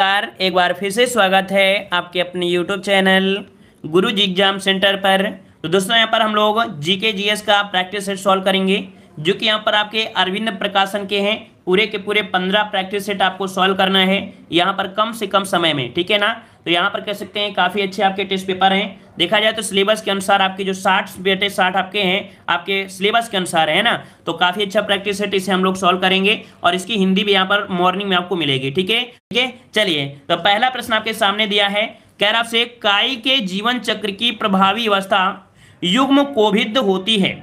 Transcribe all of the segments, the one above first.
नमस्कार एक बार फिर से स्वागत है आपके अपने YouTube चैनल गुरु जी एग्जाम सेंटर पर तो दोस्तों यहाँ पर हम लोग जीके एस का प्रैक्टिस सेट सॉल्व करेंगे जो कि यहाँ पर आपके अरविंद प्रकाशन के हैं पूरे के पूरे पंद्रह प्रैक्टिस सेट आपको सॉल्व करना है यहाँ पर कम से कम समय में ठीक है ना तो यहाँ पर कह सकते हैं काफ़ी अच्छे आपके टेस्ट पेपर हैं देखा जाए तो सिलेबस के अनुसार आपके जो साठ बेटे साठ आपके हैं आपके सिलेबस के अनुसार है ना तो काफ़ी अच्छा प्रैक्टिस है इसे हम लोग सॉल्व करेंगे और इसकी हिंदी भी यहाँ पर मॉर्निंग में आपको मिलेगी ठीक है ठीक है चलिए तो पहला प्रश्न आपके सामने दिया है कह रहा आपसे काई के जीवन चक्र की प्रभावी अवस्था युग्म कोभिद होती है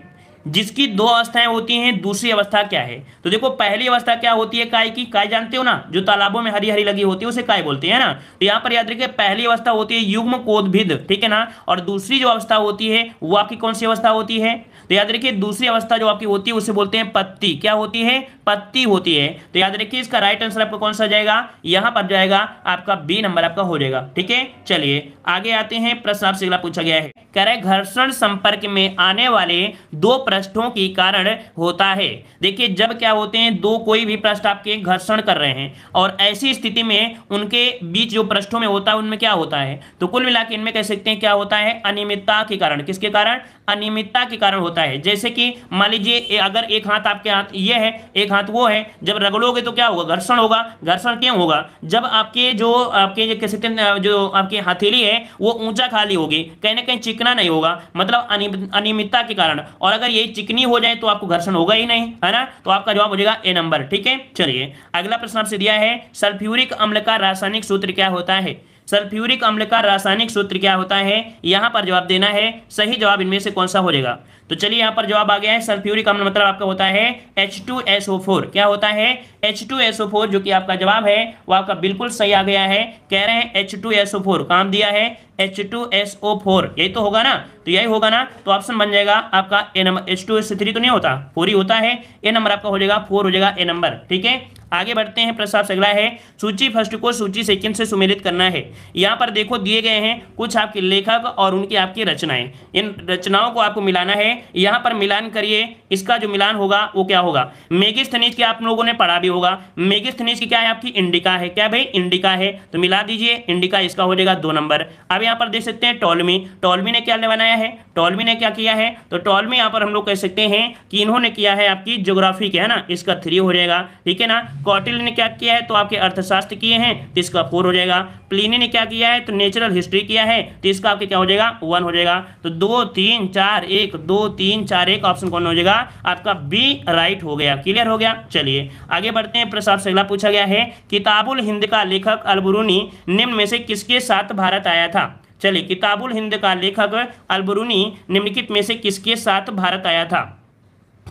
जिसकी दो अवस्थाएं होती हैं दूसरी अवस्था क्या है तो देखो पहली अवस्था क्या होती है काय की काय जानते हो ना जो तालाबों में हरी हरी लगी होती है उसे काय बोलते हैं ना तो यहाँ पर याद रखिए पहली अवस्था होती है युग्म कोदभिद ठीक है ना और दूसरी जो अवस्था होती है वो आपकी कौन सी अवस्था होती है तो याद रखिए दूसरी अवस्था जो आपकी होती है उसे बोलते हैं पत्ती क्या होती है पत्ती होती है तो याद रखिए इसका राइट आंसर आपका कौन सा जाएगा यहां पर जाएगा आपका बी नंबर आपका हो जाएगा ठीक है चलिए आगे आते हैं प्रश्न आपसे पूछा गया है कह रहे घर्षण संपर्क में आने वाले दो पृष्ठों के कारण होता है देखिए जब क्या होते हैं दो कोई भी पृष्ठ आपके घर्षण कर रहे हैं और ऐसी स्थिति में उनके बीच जो पृष्ठों में होता है उनमें क्या होता है तो कुल मिला इनमें कह सकते हैं क्या होता है अनियमितता के कारण किसके कारण अनियमितता के कारण होता है जैसे कि मान लीजिए अगर एक हाथ आपके हाथ ये है एक हाथ वो है जब रगड़ोगे तो क्या होगा घर्षण होगा घर्षण क्यों होगा जब आपके जो आपके कह सकते हैं जो आपकी हथेली है वो ऊंचा खाली होगी कहीं ना कहीं चिकन चिकना नहीं होगा मतलब अनियमितता के कारण और अगर ये चिकनी हो जाए तो आपको घर्षण होगा ही नहीं है ना तो आपका जवाब हो जाएगा ए नंबर ठीक है चलिए अगला प्रश्न आपसे दिया है सल्फ्यूरिक अम्ल का रासायनिक सूत्र क्या होता है सल्फ्यूरिक अम्ल का रासायनिक सूत्र क्या होता है यहाँ पर जवाब देना है सही जवाब इनमें से कौन सा हो जाएगा तो चलिए यहाँ पर जवाब आ गया है सल्फ्यूरिक अम्ल मतलब आपका होता है H2SO4 क्या होता है H2SO4 जो कि आपका जवाब है वो आपका बिल्कुल सही आ गया है कह रहे हैं एच टू फोर काम दिया है एच टू फोर यही तो होगा ना तो यही होगा ना तो ऑप्शन बन जाएगा आपका A number H two S तो नहीं होता फोर ही होता है ए नंबर आपका हो जाएगा फोर हो जाएगा ए नंबर ठीक है आगे बढ़ते हैं प्रस्ताव अगला है सूची फर्स्ट को सूची सेकंड से सुमेलित करना है यहाँ पर देखो दिए गए हैं कुछ आपके लेखक और उनकी आपकी रचनाएं इन रचनाओं को आपको मिलाना है यहाँ पर मिलान करिए इसका जो मिलान होगा वो क्या होगा मेगिस्थनीज की आप लोगों ने पढ़ा भी होगा मेगिस्थनीज की क्या है आपकी इंडिका है क्या भाई इंडिका है तो मिला दीजिए इंडिका इसका हो जाएगा दो नंबर अब यहाँ पर देख सकते हैं टॉलमी टॉलमी ने क्या बनाया है टॉलमी ने क्या किया है तो टॉलमी यहाँ पर हम लोग कह सकते हैं कि इन्होंने किया है आपकी जोग्राफी के है ना इसका थ्री हो जाएगा ठीक है ना कौटिल्य ने क्या किया है तो आपके अर्थशास्त्र किए हैं तो इसका फोर हो जाएगा प्लीनी ने क्या किया है तो नेचुरल हिस्ट्री किया है तो इसका आपके क्या हो जाएगा वन हो जाएगा तो दो तीन चार एक दो तीन चार एक ऑप्शन कौन हो जाएगा आपका बी राइट हो गया क्लियर हो गया चलिए आगे बढ़ते हैं प्रसाद से अगला पूछा गया है किताबुल हिंद का लेखक अलबरूनी निम्न में से किसके साथ भारत आया था चलिए किताबुल हिंद का लेखक अलबरूनी निम्नलिखित में से किसके साथ भारत आया था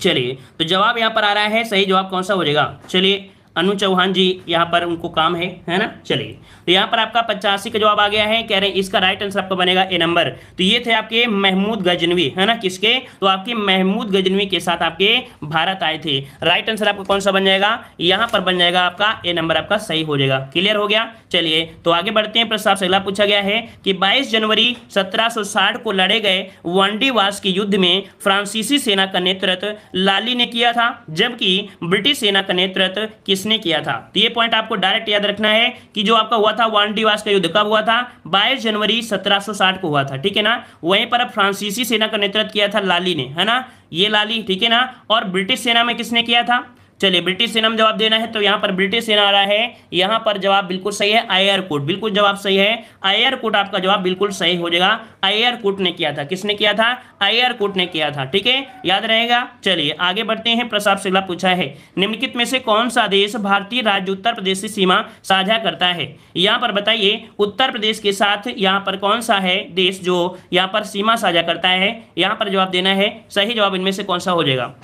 चलिए तो जवाब यहाँ पर आ रहा है सही जवाब कौन सा हो जाएगा चलिए अनु चौहान जी यहाँ पर उनको काम है है ना चलिए तो यहाँ पर आपका पचासी का जवाब आ गया है कह रहे हैं इसका राइट आंसर आपका बनेगा ए नंबर तो ये थे आपके महमूद गजनवी है ना किसके तो आपके महमूद गजनवी के साथ आपके भारत आए थे राइट आंसर आपका कौन सा बन जाएगा यहाँ पर बन जाएगा आपका ए नंबर आपका सही हो जाएगा क्लियर हो गया चलिए तो आगे बढ़ते हैं प्रस्ताव से अगला पूछा गया है कि बाईस जनवरी सत्रह को लड़े गए वनडीवास के युद्ध में फ्रांसीसी सेना का नेतृत्व लाली ने किया था जबकि ब्रिटिश सेना का नेतृत्व किस किसने किया था तो ये पॉइंट आपको डायरेक्ट याद रखना है कि जो आपका हुआ था वानडीवास का युद्ध कब हुआ था बाईस जनवरी 1760 को हुआ था ठीक है ना वहीं पर अब फ्रांसीसी सेना का नेतृत्व किया था लाली ने है ना ये लाली ठीक है ना और ब्रिटिश सेना में किसने किया था चलिए ब्रिटिश सेना में जवाब देना है तो यहाँ पर ब्रिटिश सेना आ रहा है यहाँ पर जवाब बिल्कुल सही है आयरकोट बिल्कुल जवाब सही है आयरकोट आपका जवाब बिल्कुल सही हो जाएगा आयरकोट ने किया था किसने किया था आयरकोट ने किया था ठीक है याद रहेगा चलिए आगे बढ़ते हैं प्रसाद सिला पूछा है निम्नलिखित में से कौन सा देश भारतीय राज्य उत्तर प्रदेश से सीमा साझा करता है यहाँ पर बताइए उत्तर प्रदेश के साथ यहाँ पर कौन सा है देश जो यहाँ पर सीमा साझा करता है यहाँ पर जवाब देना है सही जवाब इनमें से कौन सा हो जाएगा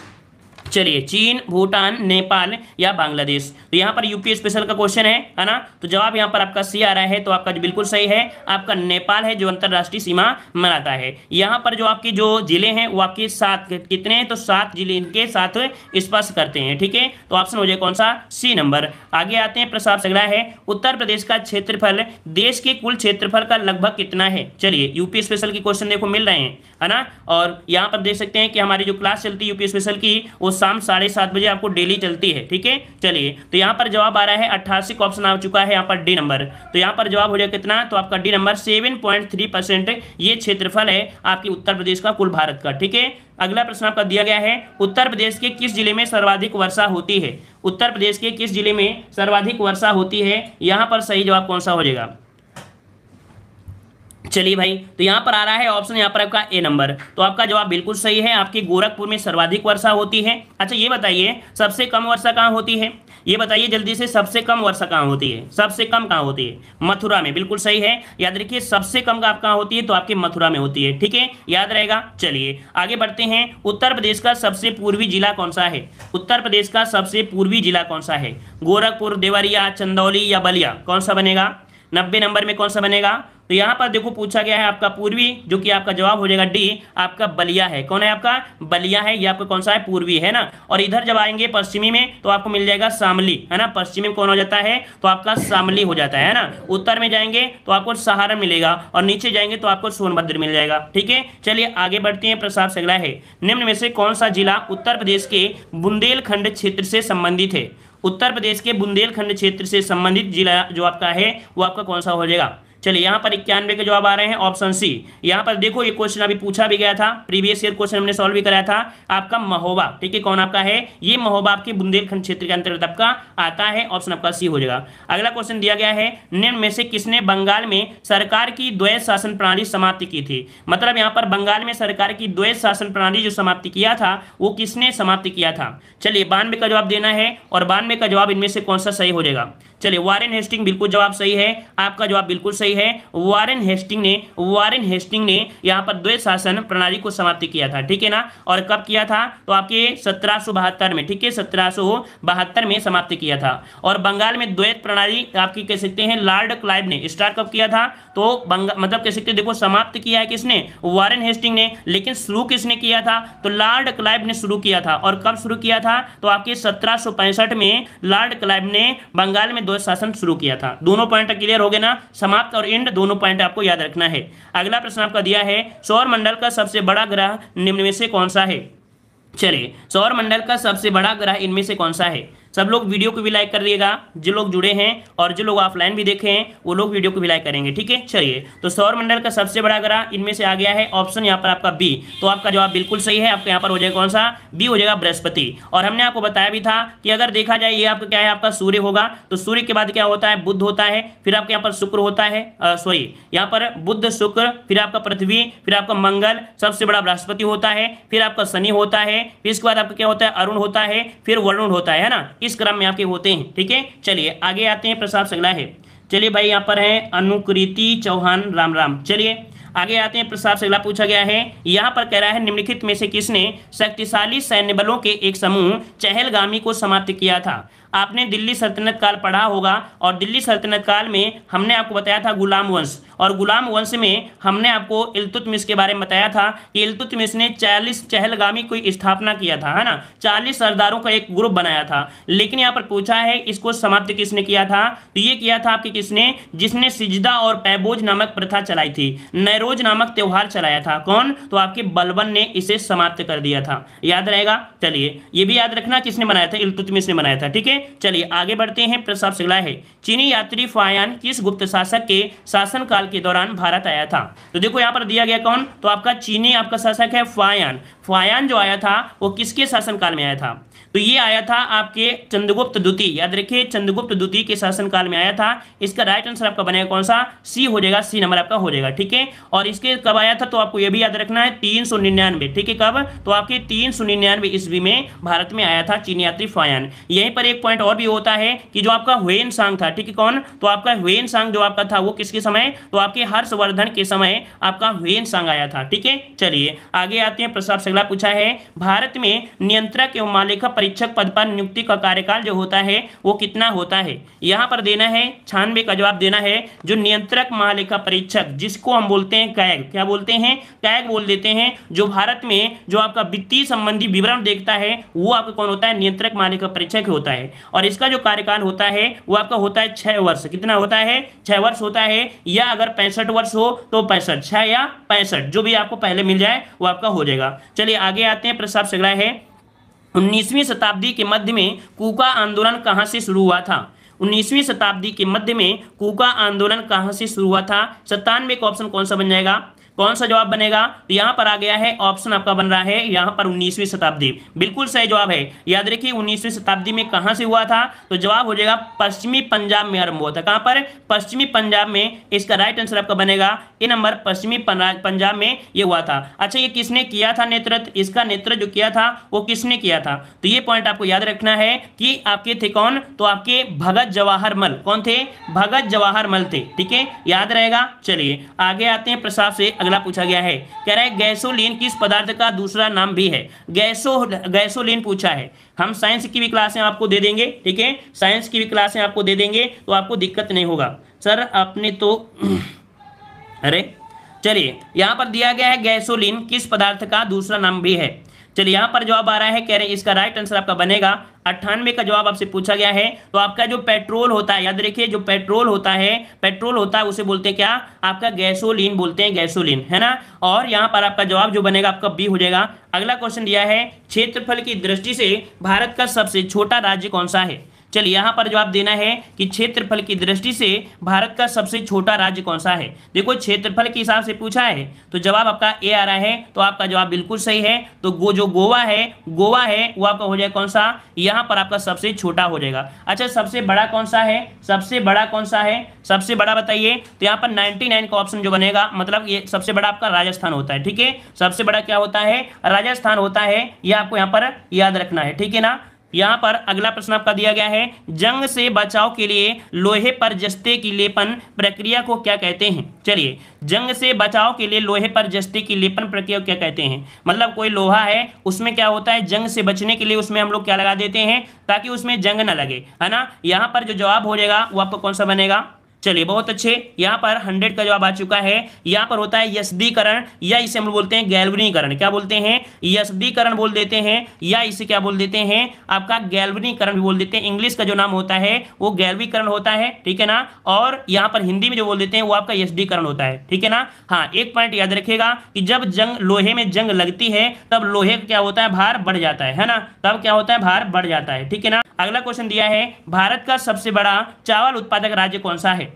चलिए चीन भूटान नेपाल या बांग्लादेश तो यहाँ पर यूपी स्पेशल का क्वेश्चन है है ना तो जवाब यहाँ पर आपका सी आ रहा है तो आपका बिल्कुल सही है आपका नेपाल है जो अंतर्राष्ट्रीय सीमा मनाता है यहाँ पर जो आपके जो जिले हैं वो आपके सात कितने हैं तो सात जिले इनके साथ स्पर्श करते हैं ठीक है तो ऑप्शन हो जाए कौन सा सी नंबर आगे आते हैं प्रसाद सगड़ा है उत्तर प्रदेश का क्षेत्रफल देश के कुल क्षेत्रफल का लगभग कितना है चलिए यूपी स्पेशल के क्वेश्चन देखो मिल रहे हैं है ना और यहाँ पर देख सकते हैं कि हमारी जो क्लास चलती है यूपी स्पेशल की वो शाम साढ़े सात बजे आपको डेली चलती है ठीक है चलिए तो यहाँ पर जवाब आ रहा है अट्ठासी का ऑप्शन आ चुका है यहाँ पर डी नंबर तो यहाँ पर जवाब हो जाएगा कितना तो आपका D number seven point three percent ये क्षेत्रफल है आपके उत्तर प्रदेश का कुल भारत का ठीक है अगला प्रश्न आपका दिया गया है उत्तर प्रदेश के किस जिले में सर्वाधिक वर्षा होती है उत्तर प्रदेश के किस जिले में सर्वाधिक वर्षा होती है यहाँ पर सही जवाब कौन सा हो जाएगा चलिए भाई तो यहाँ पर आ रहा है ऑप्शन यहाँ पर आपका ए नंबर तो आपका जवाब बिल्कुल सही है आपके गोरखपुर में सर्वाधिक वर्षा होती है अच्छा ये बताइए सबसे कम वर्षा कहाँ होती है ये बताइए जल्दी से सबसे कम वर्षा कहाँ होती है सबसे कम कहाँ होती है मथुरा में बिल्कुल सही है याद रखिए सबसे कम का कहाँ होती है तो आपके मथुरा में होती है ठीक है याद रहेगा चलिए आगे बढ़ते हैं उत्तर प्रदेश का सबसे पूर्वी जिला कौन सा है उत्तर प्रदेश का सबसे पूर्वी जिला कौन सा है गोरखपुर देवरिया चंदौली या बलिया कौन सा बनेगा नब्बे नंबर में कौन सा बनेगा तो यहाँ पर देखो पूछा गया है आपका पूर्वी जो कि आपका जवाब हो जाएगा डी आपका बलिया है कौन है आपका बलिया है या आपका कौन सा है पूर्वी है ना और इधर जब आएंगे पश्चिमी में तो आपको मिल जाएगा शामली है ना पश्चिमी में कौन हो जाता है तो आपका शामली हो जाता है ना उत्तर में जाएंगे तो आपको सहारा मिलेगा और नीचे जाएंगे तो आपको सोनभद्र मिल जाएगा ठीक है चलिए आगे बढ़ते हैं प्रसाद सगड़ा है निम्न में से कौन सा जिला उत्तर प्रदेश के बुंदेलखंड क्षेत्र से संबंधित है उत्तर प्रदेश के बुंदेलखंड क्षेत्र से संबंधित जिला जो आपका है वो आपका कौन सा हो जाएगा चलिए यहाँ पर इक्यानवे के जवाब आ रहे हैं ऑप्शन सी यहाँ पर देखो ये क्वेश्चन अभी पूछा भी गया था प्रीवियस ईयर क्वेश्चन हमने सॉल्व भी कराया था आपका महोबा ठीक है कौन आपका है ये महोबा आपके बुंदेलखंड क्षेत्र के अंतर्गत आपका आता है ऑप्शन आपका सी हो जाएगा अगला क्वेश्चन दिया गया है निम्न में से किसने बंगाल में सरकार की द्वैत शासन प्रणाली समाप्त की थी मतलब यहाँ पर बंगाल में सरकार की द्वैत शासन प्रणाली जो समाप्त किया था वो किसने समाप्त किया था चलिए बानवे का जवाब देना है और बानवे का जवाब इनमें से कौन सा सही हो जाएगा चलिए वारेन हेस्टिंग बिल्कुल जवाब सही है आपका जवाब बिल्कुल सही है वारेन हेस्टिंग ने वारेन हेस्टिंग ने यहाँ पर द्वैत शासन प्रणाली को समाप्त किया था ठीक है ना और कब किया था तो आपके सत्रह में ठीक है सत्रह में समाप्त किया था और बंगाल में द्वैत प्रणाली आपकी कह सकते हैं लॉर्ड क्लाइव ने स्टार्ट कब किया था तो बंगाल मतलब कह सकते देखो समाप्त किया है किसने वारेन हेस्टिंग ने लेकिन शुरू किसने किया था तो लॉर्ड क्लाइव ने शुरू किया था और कब शुरू किया था तो आपके सत्रह में लॉर्ड क्लाइव ने बंगाल में दो शासन शुरू किया था दोनों पॉइंट क्लियर हो गए ना समाप्त और इंड दोनों पॉइंट आपको याद रखना है अगला प्रश्न आपका दिया है सौर मंडल का सबसे बड़ा ग्रह निम्न में से कौन सा है चलिए सौर मंडल का सबसे बड़ा ग्रह इनमें से कौन सा है सब लोग वीडियो को भी लाइक करिएगा जो लोग जुड़े हैं और जो लोग ऑफलाइन भी देखे हैं वो लोग वीडियो को भी लाइक करेंगे ठीक है चलिए तो सौर मंडल का सबसे बड़ा ग्रह इनमें से आ गया है ऑप्शन यहाँ पर आपका बी तो आपका जवाब बिल्कुल सही है आपका यहाँ पर हो जाएगा कौन सा बी हो जाएगा बृहस्पति और हमने आपको बताया भी था कि अगर देखा जाए ये आपका क्या है आपका सूर्य होगा तो सूर्य के बाद क्या होता है बुद्ध होता है फिर आपके यहाँ पर शुक्र होता है सॉरी यहाँ पर बुद्ध शुक्र फिर आपका पृथ्वी फिर आपका मंगल सबसे बड़ा बृहस्पति होता है फिर आपका शनि होता है फिर इसके बाद आपका क्या होता है अरुण होता है फिर वरुण होता है ना इस क्रम में आपके होते हैं ठीक है चलिए आगे आते हैं प्रसाद सगला है चलिए भाई यहाँ पर है अनुकृति चौहान राम राम चलिए आगे आते हैं प्रसाद सगला पूछा गया है यहाँ पर कह रहा है निम्नलिखित में से किसने शक्तिशाली सैन्य बलों के एक समूह चहलगामी को समाप्त किया था आपने दिल्ली सल्तनत काल पढ़ा होगा और दिल्ली सल्तनत काल में हमने आपको बताया था गुलाम वंश और गुलाम वंश में हमने आपको इल्तुतमिश के बारे में बताया था कि इल्तुतमिश ने चालीस चहलगामी की स्थापना किया था है ना चालीस सरदारों का एक ग्रुप बनाया था लेकिन यहाँ पर पूछा है इसको समाप्त किसने किया था तो ये किया था आपके किसने जिसने सिजदा और पैबोज नामक प्रथा चलाई थी नैरोज नामक त्यौहार चलाया था कौन तो आपके बलबन ने इसे समाप्त कर दिया था याद रहेगा चलिए ये भी याद रखना किसने बनाया था इल्तुतमिश ने बनाया था ठीक है चलिए आगे बढ़ते हैं प्रस्ताव सिगला है चीनी यात्री फायान किस गुप्त शासक के शासनकाल के दौरान भारत आया था तो देखो यहाँ पर दिया गया कौन तो आपका चीनी आपका शासक है फायान फायान जो आया था वो किसके शासनकाल में आया था तो ये आया था आपके चंद्रगुप्त द्वितीय याद रखिए चंद्रगुप्त द्वितीय के शासनकाल में आया था इसका राइट आंसर आपका बनेगा कौन सा सी हो जाएगा सी नंबर आपका हो जाएगा ठीक है और इसके कब आया था तो आपको ये भी याद रखना है तीन सौ निन्यानवे ठीक है कब तो आपके तीन सौ निन्यानवे ईस्वी में भारत में आया था चीनी यात्री फायन यहीं पर एक पॉइंट और भी होता है कि जो आपका हुएन सांग था ठीक है कौन तो आपका हुएन सांग जो आपका था वो किसके समय तो आपके हर्षवर्धन के समय आपका हुएन सांग आया था ठीक है चलिए आगे आते हैं प्रसाद अगला पूछा है भारत में नियंत्रक एवं मालिका परीक्षक पद पर नियुक्ति का कार्यकाल जो होता है वो कितना होता है यहाँ पर देना है छानबे का जवाब देना है जो नियंत्रक महालेखा परीक्षक जिसको हम बोलते हैं कैग क्या बोलते हैं कैग बोल देते हैं जो भारत में जो आपका वित्तीय संबंधी विवरण देखता है वो आपका कौन होता है नियंत्रक महालेखा परीक्षक होता है और इसका जो कार्यकाल होता है वो आपका होता है छह वर्ष कितना होता है छह वर्ष होता है या अगर पैंसठ वर्ष हो तो पैंसठ छह या पैंसठ जो भी आपको पहले मिल जाए वो आपका हो जाएगा चलिए आगे आते हैं प्रस्ताव आपसे है उन्नीसवीं शताब्दी के मध्य में कुका आंदोलन कहाँ से शुरू हुआ था उन्नीसवीं शताब्दी के मध्य में कुका आंदोलन कहाँ से शुरू हुआ था सत्तानवे का ऑप्शन कौन सा बन जाएगा कौन सा जवाब बनेगा तो यहां पर आ गया है ऑप्शन आपका बन रहा है यहां पर उन्नीसवीं शताब्दी बिल्कुल सही जवाब है याद रखिए उन्नीसवीं शताब्दी में कहां से हुआ था तो जवाब हो जाएगा पश्चिमी पंजाब में आरंभ हुआ था कहां पर पश्चिमी पंजाब में इसका राइट आंसर आपका बनेगा ये नंबर पश्चिमी पंजाब में यह हुआ था अच्छा ये किसने किया था नेतृत्व इसका नेतृत्व जो किया था वो किसने किया था तो ये पॉइंट आपको याद रखना है कि आपके थे कौन तो आपके भगत जवाहर मल कौन थे भगत जवाहर मल थे ठीक है याद रहेगा चलिए आगे आते हैं प्रसाद से अगर अगला पूछा गया है कह रहा है गैसोलीन किस पदार्थ का दूसरा नाम भी है गैसो गैसोलीन पूछा है हम साइंस की भी क्लासें आपको दे देंगे ठीक है साइंस की भी क्लासें आपको दे देंगे तो आपको दिक्कत नहीं होगा सर आपने तो अरे चलिए यहाँ पर दिया गया है गैसोलीन किस पदार्थ का दूसरा नाम भी है चलिए यहाँ पर जवाब आ रहा है कह रहे इसका राइट आंसर आपका बनेगा अट्ठानवे का जवाब आपसे पूछा गया है तो आपका जो पेट्रोल होता है याद रखिए जो पेट्रोल होता है पेट्रोल होता है उसे बोलते हैं क्या आपका गैसोलीन बोलते हैं गैसोलीन है ना और यहाँ पर आपका जवाब जो बनेगा आपका बी हो जाएगा अगला क्वेश्चन दिया है क्षेत्रफल की दृष्टि से भारत का सबसे छोटा राज्य कौन सा है चलिए यहाँ पर जवाब देना है कि क्षेत्रफल की दृष्टि से भारत का सबसे छोटा राज्य कौन सा है देखो क्षेत्रफल के हिसाब से पूछा है तो जवाब आपका ए आ रहा है तो आपका जवाब बिल्कुल सही है तो गो जो गोवा है गोवा है वो आपका हो जाएगा कौन सा यहाँ पर आपका सबसे छोटा हो जाएगा अच्छा सबसे बड़ा कौन सा है सबसे बड़ा कौन सा है सबसे बड़ा बताइए तो यहाँ पर नाइनटी का ऑप्शन जो बनेगा मतलब ये सबसे बड़ा आपका राजस्थान होता है ठीक है सबसे बड़ा क्या होता है राजस्थान होता है ये आपको यहाँ पर याद रखना है ठीक है ना यहां पर अगला प्रश्न आपका दिया गया है जंग से बचाव के लिए लोहे पर जस्ते की लेपन प्रक्रिया को क्या कहते हैं चलिए जंग से बचाव के लिए लोहे पर जस्ते की लेपन प्रक्रिया को क्या कहते हैं मतलब कोई लोहा है उसमें क्या होता है जंग से बचने के लिए उसमें हम लोग क्या लगा देते हैं ताकि उसमें जंग ना लगे है ना यहां पर जो जवाब हो जाएगा वो आपको कौन सा बनेगा चलिए बहुत अच्छे यहाँ पर हंड्रेड का जवाब आ चुका है यहाँ पर होता है यशदीकरण या इसे हम बोलते हैं गैल्वनीकरण क्या बोलते हैं यशदीकरण बोल देते हैं या इसे क्या बोल देते हैं आपका गैल्वनीकरण भी बोल देते हैं इंग्लिश का जो नाम होता है वो गैल्वीकरण होता है ठीक है ना और यहाँ पर हिंदी में जो बोल देते हैं वो आपका यशदीकरण होता है ठीक है ना हाँ एक पॉइंट याद रखेगा कि जब जंग लोहे में जंग लगती है तब लोहे क्या होता है भार बढ़ जाता है ना तब क्या होता है भार बढ़ जाता है ठीक है ना अगला क्वेश्चन दिया है भारत का सबसे बड़ा चावल उत्पादक राज्य कौन सा है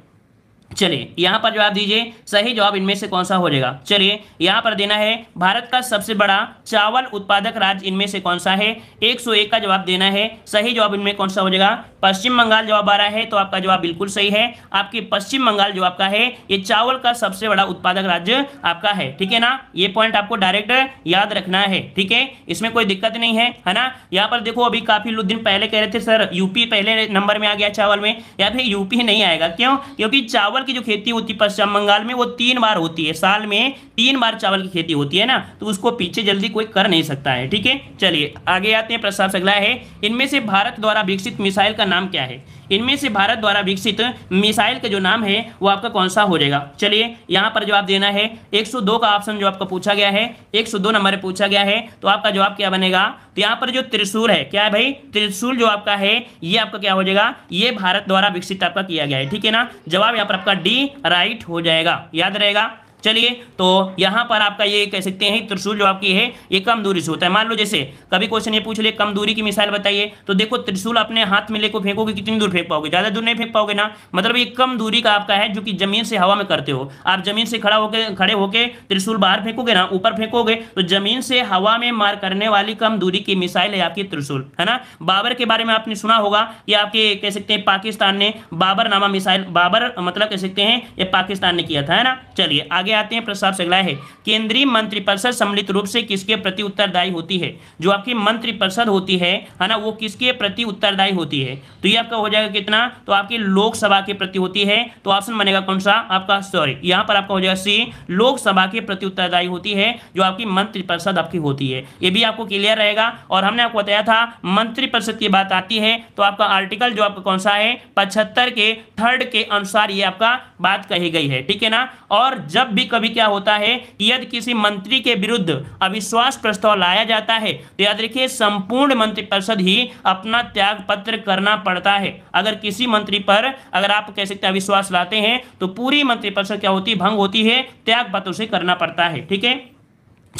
चलिए यहाँ पर जवाब दीजिए सही जवाब इनमें से कौन सा हो जाएगा चलिए यहाँ पर देना है भारत का सबसे बड़ा चावल उत्पादक राज्य इनमें से कौन सा है 101 का जवाब देना है सही जवाब इनमें कौन सा हो जाएगा पश्चिम बंगाल जवाब आ रहा है तो आपका जवाब बिल्कुल सही है आपके पश्चिम बंगाल जो आपका है ये चावल का सबसे बड़ा उत्पादक राज्य आपका है ठीक है ना ये पॉइंट आपको डायरेक्ट याद रखना है ठीक है इसमें कोई दिक्कत नहीं है है ना यहाँ पर देखो अभी काफी दिन पहले कह रहे थे सर यूपी पहले नंबर में आ गया चावल में या फिर यूपी नहीं आएगा क्यों क्योंकि चावल की जो खेती होती पश्चिम बंगाल में वो तीन बार होती है साल में तीन बार चावल की खेती होती है ना तो उसको पीछे जल्दी कोई कर नहीं सकता है ठीक है चलिए आगे आते हैं प्रस्ताव अगला है इनमें से भारत द्वारा विकसित मिसाइल का नाम क्या है इनमें से भारत द्वारा विकसित मिसाइल का जो नाम है वो आपका कौन सा हो जाएगा चलिए यहाँ पर जवाब देना है 102 का ऑप्शन जो आपका पूछा गया है 102 नंबर पूछा गया है तो आपका जवाब क्या बनेगा तो यहाँ पर जो त्रिशूल है क्या है भाई त्रिशूल जो आपका है ये आपका क्या हो जाएगा ये भारत द्वारा विकसित आपका किया गया है ठीक है ना जवाब यहाँ पर आपका डी राइट हो जाएगा याद रहेगा चलिए तो यहां पर आपका ये कह सकते हैं त्रिशूल जो आपकी है ये कम दूरी से होता है मान लो जैसे कभी क्वेश्चन ये पूछ ले कम दूरी की मिसाल बताइए तो देखो त्रिशूल अपने हाथ में लेकर फेंकोगे कितनी दूर फेंक पाओगे ज़्यादा दूर नहीं फेंक पाओगे ना मतलब ये कम दूरी का आपका है जो कि जमीन से हवा में करते हो आप जमीन से खड़ा होकर खड़े होकर त्रिशूल बाहर फेंकोगे ना ऊपर फेंकोगे तो जमीन से हवा में मार करने वाली कम दूरी की मिसाइल है आपकी त्रिशूल है ना बाबर के बारे में आपने सुना होगा कि आपके कह सकते हैं पाकिस्तान ने बाबर नामा मिसाइल बाबर मतलब कह सकते हैं ये पाकिस्तान ने किया था है ना चलिए आगे आते हैं प्रस्ताव से अगला है केंद्रीय मंत्रिपरिषद सम्मिलित रूप से किसके प्रति उत्तरदायी होती है जो आपकी मंत्रिपरिषद होती है है ना वो किसके प्रति उत्तरदायी होती है तो ये आपका हो जाएगा कितना तो आपकी लोकसभा के प्रति होती है तो ऑप्शन बनेगा कौन सा आपका सॉरी यहाँ पर आपका हो जाएगा सी लोकसभा के प्रति उत्तरदायी होती है जो आपकी मंत्रिपरिषद आपकी होती है ये भी आपको क्लियर रहेगा और हमने आपको बताया था मंत्रिपरिषद की बात आती है तो आपका आर्टिकल जो आपका कौन सा है पचहत्तर के थर्ड के अनुसार ये आपका बात कही गई है ठीक है ना और जब भी कभी कभी क्या होता है कि यदि किसी मंत्री के विरुद्ध अविश्वास प्रस्ताव लाया जाता है तो याद रखिए संपूर्ण मंत्रिपरिषद ही अपना त्याग पत्र करना पड़ता है अगर किसी मंत्री पर अगर आप कह सकते अविश्वास लाते हैं तो पूरी मंत्रिपरिषद क्या होती है भंग होती है त्याग पत्र उसे करना पड़ता है ठीक है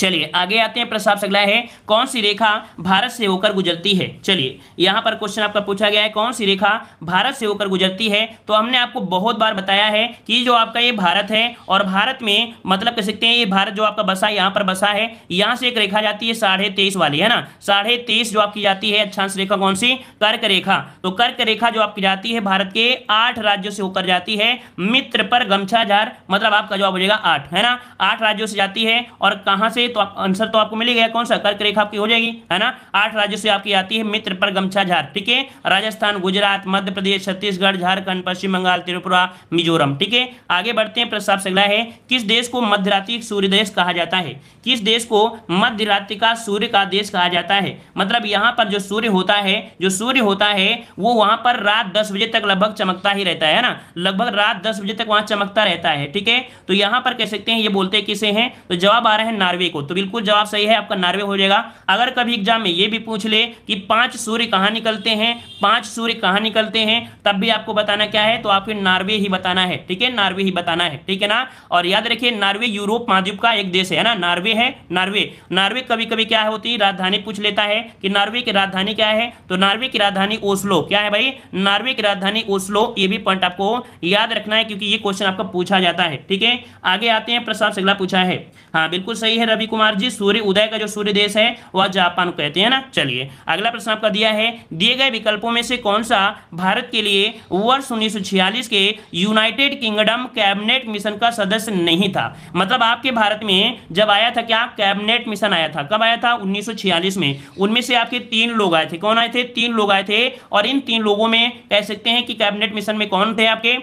चलिए आगे आते हैं प्रश्न आपसे अगला है कौन सी रेखा भारत से होकर गुजरती है चलिए यहाँ पर क्वेश्चन आपका पूछा गया है कौन सी रेखा भारत से होकर गुजरती है तो हमने आपको बहुत बार बताया है कि जो आपका ये भारत है और भारत में मतलब कह सकते हैं ये भारत जो आपका बसा है यहाँ पर बसा है यहां से एक रेखा जाती है साढ़े तेईस वाली है ना साढ़े तेईस जो आपकी जाती है अच्छांश रेखा कौन सी कर्क रेखा तो कर्क रेखा जो आपकी जाती है भारत के आठ राज्यों से होकर जाती है मित्र पर गमछा झार मतलब आपका जवाब हो जाएगा आठ है ना आठ राज्यों से जाती है और कहां से से तो आंसर तो आपको मिलेगा कौन सा कर्क रेखा आपकी हो जाएगी है ना आठ राज्यों से आपकी आती है मित्र पर गमछा झार ठीक है राजस्थान गुजरात मध्य प्रदेश छत्तीसगढ़ झारखंड पश्चिम बंगाल त्रिपुरा मिजोरम ठीक है आगे बढ़ते हैं प्रस्ताव अगला है किस देश को मध्यरात्रि सूर्य देश कहा जाता है किस देश को मध्यरात्रि का सूर्य का देश कहा जाता है मतलब यहाँ पर जो सूर्य होता है जो सूर्य होता है वो वहां पर रात दस बजे तक लगभग चमकता ही रहता है ना लगभग रात दस बजे तक वहां चमकता रहता है ठीक है तो यहां पर कह सकते हैं ये बोलते किसे हैं तो जवाब आ रहा है नॉर्वे को तो बिल्कुल जवाब सही है आपका नार्वे हो जाएगा अगर कभी एग्जाम में ये भी पूछ ले कि पांच सूर्य कहाँ निकलते हैं पांच सूर्य कहाँ निकलते हैं तब भी आपको बताना क्या है तो आपको नार्वे ही बताना है ठीक है नार्वे ही बताना है ठीक है ना और याद रखिए नार्वे यूरोप महाद्वीप का एक देश है ना नार्वे है नार्वे नार्वे कभी कभी क्या होती है राजधानी पूछ लेता है कि नार्वे की राजधानी क्या है तो नार्वे की राजधानी ओस्लो क्या है भाई नार्वे की राजधानी ओस्लो ये भी पॉइंट आपको याद रखना है क्योंकि ये क्वेश्चन आपका पूछा जाता है ठीक है आगे आते हैं प्रसाद सिगला पूछा है हाँ बिल्कुल सही है रवि कुमार जी सूर्य उदय का जो सूर्य देश है वह जापान को कहते हैं ना चलिए अगला प्रश्न आपका दिया है दिए गए विकल्पों में से कौन सा भारत के लिए वर्ष उन्नीस के यूनाइटेड किंगडम कैबिनेट मिशन का सदस्य नहीं था मतलब आपके भारत में जब आया था क्या कैबिनेट मिशन आया था कब आया था उन्नीस में उनमें से आपके तीन लोग आए थे कौन आए थे तीन लोग आए थे और इन तीन लोगों में कह सकते हैं कि कैबिनेट मिशन में कौन थे आपके